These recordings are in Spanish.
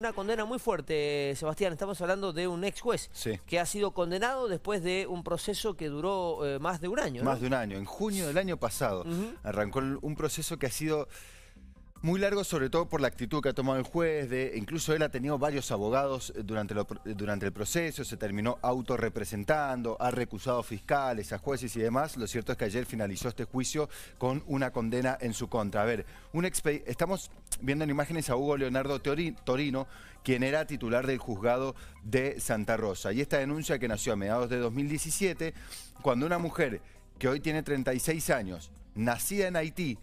Una condena muy fuerte, Sebastián. Estamos hablando de un ex juez que ha sido condenado después de un proceso que duró eh, más de un año. Más de un año. En junio del año pasado arrancó un proceso que ha sido muy largo, sobre todo por la actitud que ha tomado el juez, de, incluso él ha tenido varios abogados eh, durante, el proceso, se terminó autorrepresentando, ha recusado fiscales, a jueces y demás. Lo cierto es que ayer finalizó este juicio con una condena en su contra. A ver, un estamos viendo en imágenes a Hugo Leonardo Torino, quien era titular del juzgado de Santa Rosa. Y esta denuncia que nació a mediados de 2017, cuando una mujer que hoy tiene 36 años, nacida en Haití,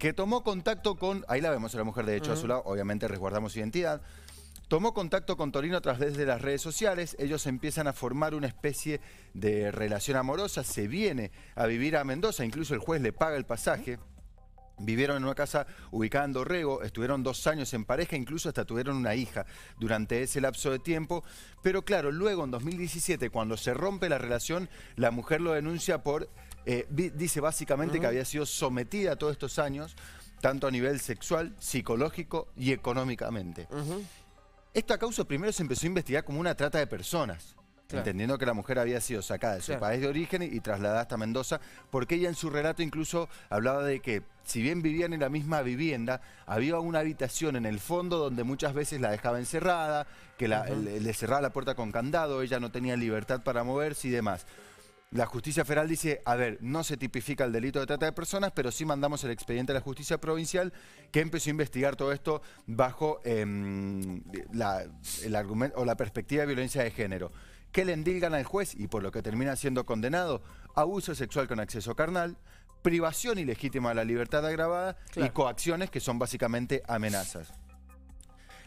que tomó contacto con, ahí la vemos a la mujer de hecho a su lado, obviamente resguardamos identidad, tomó contacto con Torino a través de las redes sociales, ellos empiezan a formar una especie de relación amorosa, se viene a vivir a Mendoza, incluso el juez le paga el pasaje. Vivieron en una casa ubicada en Dorrego, estuvieron dos años en pareja, incluso hasta tuvieron una hija durante ese lapso de tiempo. Pero claro, luego en 2017, cuando se rompe la relación, la mujer lo denuncia por, eh, dice básicamente que había sido sometida todos estos años, tanto a nivel sexual, psicológico y económicamente. Esta causa primero se empezó a investigar como una trata de personas. Entendiendo que la mujer había sido sacada de su país de origen y, trasladada hasta Mendoza, porque ella en su relato incluso hablaba de que, si bien vivían en la misma vivienda, había una habitación en el fondo donde muchas veces la dejaba encerrada, que la, le, cerraba la puerta con candado, ella no tenía libertad para moverse y demás. La justicia federal dice, a ver, no se tipifica el delito de trata de personas, pero sí mandamos el expediente a la justicia provincial que empezó a investigar todo esto bajo em, el argumento, o la perspectiva de violencia de género que le endilgan al juez y por lo que termina siendo condenado, abuso sexual con acceso carnal, privación ilegítima de la libertad agravada y coacciones que son básicamente amenazas.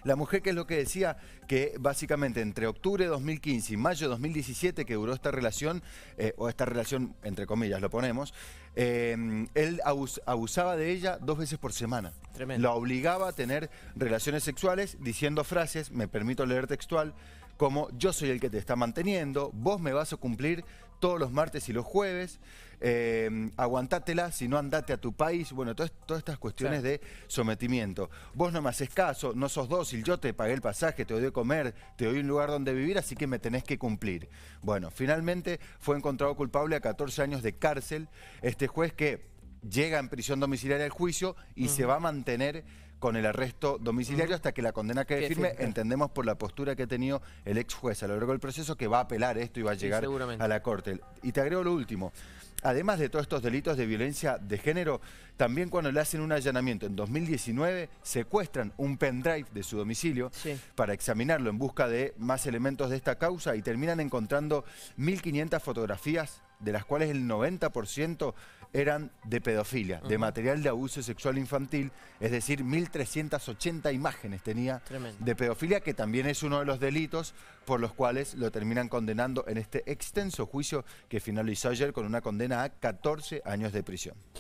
La mujer que es lo que decía que básicamente entre octubre de 2015 y mayo de 2017 que duró esta relación, eh, o esta relación entre comillas lo ponemos, eh, él abusaba de ella dos veces por semana. Tremendo. La obligaba a tener relaciones sexuales diciendo frases, me permito leer textual, como yo soy el que te está manteniendo, vos me vas a cumplir todos los martes y los jueves, eh, aguantátela, si no andate a tu país, bueno, todas, todas estas cuestiones de sometimiento. Vos no me haces caso, no sos dócil, yo te pagué el pasaje, te doy de comer, te doy un lugar donde vivir, así que me tenés que cumplir. Bueno, finalmente fue encontrado culpable a 14 años de cárcel este juez que llega en prisión domiciliaria al juicio y se va a mantener con el arresto domiciliario hasta que la condena quede firme. Entendemos por la postura que ha tenido el ex juez a lo largo del proceso que va a apelar esto y va a llegar a la corte. Y te agrego lo último. Además de todos estos delitos de violencia de género, también cuando le hacen un allanamiento en 2019, secuestran un pendrive de su domicilio para examinarlo en busca de más elementos de esta causa y terminan encontrando 1.500 fotografías de las cuales el 90% eran de pedofilia, de material de abuso sexual infantil, es decir, 380 imágenes tenía de pedofilia, que también es uno de los delitos por los cuales lo terminan condenando en este extenso juicio que finalizó ayer con una condena a 14 años de prisión.